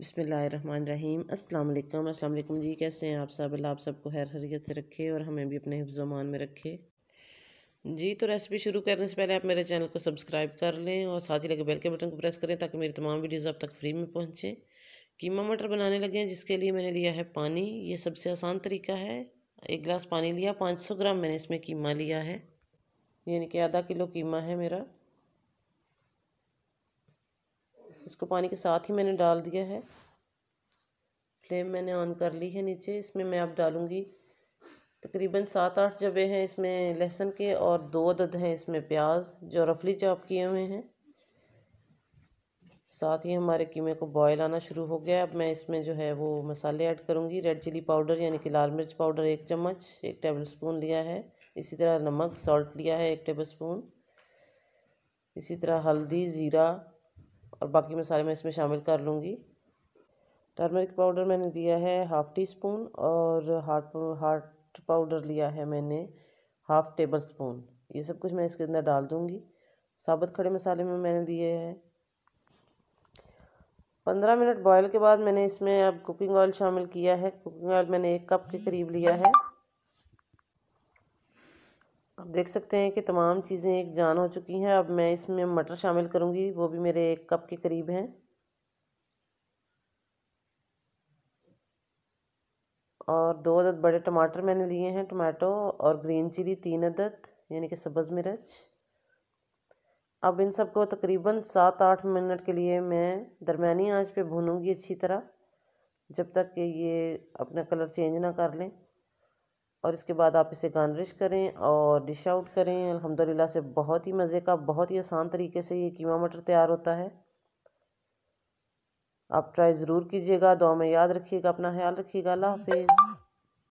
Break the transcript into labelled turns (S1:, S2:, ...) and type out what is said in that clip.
S1: बसमीम अल्लाम अल्लाम जी कैसे हैं आप सब अल्लाह आप सबको हैर हरीत से रखे और हमें भी अपने अमान में रखे जी तो रेसिपी शुरू करने से पहले आप मेरे चैनल को सब्सक्राइब कर लें और साथ ही लगे बेल के बटन को प्रेस करें ताकि मेरी तमाम वीडियोज़ आप तक फ्री में पहुँचें कीमा मटर बनाने लगे हैं जिसके लिए मैंने लिया है पानी ये सबसे आसान तरीका है एक गिलास पानी लिया पाँच सौ ग्राम मैंने इसमें कीमा लिया है यानी कि आधा किलो कीमा है मेरा इसको पानी के साथ ही मैंने डाल दिया है फ्लेम मैंने ऑन कर ली है नीचे इसमें मैं अब डालूँगी तकरीबन सात आठ जबे हैं इसमें लहसुन के और दो अदद हैं इसमें प्याज जो रफली चॉप किए हुए हैं साथ ही हमारे कीमे को बॉयल आना शुरू हो गया अब मैं इसमें जो है वो मसाले ऐड करूँगी रेड चिली पाउडर यानी कि लाल मिर्च पाउडर एक चम्मच एक टेबल स्पून लिया है इसी तरह नमक सॉल्ट लिया है एक टेबल स्पून इसी तरह हल्दी ज़ीरा और बाकी मसाले मैं इसमें शामिल कर लूँगी टर्मरिक पाउडर मैंने दिया है हाफ़ टी स्पून और हार्ट हार्ट पाउडर लिया है मैंने हाफ़ टेबल स्पून ये सब कुछ मैं इसके अंदर डाल दूँगी साबुत खड़े मसाले में मैंने दिए हैं पंद्रह मिनट बॉयल के बाद मैंने इसमें अब कुकिंग ऑयल शामिल किया है कुकिंग ऑयल मैंने एक कप के करीब लिया है आप देख सकते हैं कि तमाम चीज़ें एक जान हो चुकी हैं अब मैं इसमें मटर शामिल करूंगी वो भी मेरे एक कप के करीब हैं और दो अदद बड़े टमाटर मैंने लिए हैं टमाटो और ग्रीन चिली तीन अदद यानी कि सब्ज़ मिर्च अब इन सबको तकरीबन सात आठ मिनट के लिए मैं दरमिया आंच पे भूनूंगी अच्छी तरह जब तक कि ये अपना कलर चेंज ना कर लें और इसके बाद आप इसे गार्निश करें और डिश आउट करें अल्हम्दुलिल्लाह से बहुत ही मज़े का बहुत ही आसान तरीके से ये कीमा मटर तैयार होता है आप ट्राई ज़रूर कीजिएगा दुआ में याद रखिएगा अपना ख्याल रखिएगा अल्लाह हाफिज़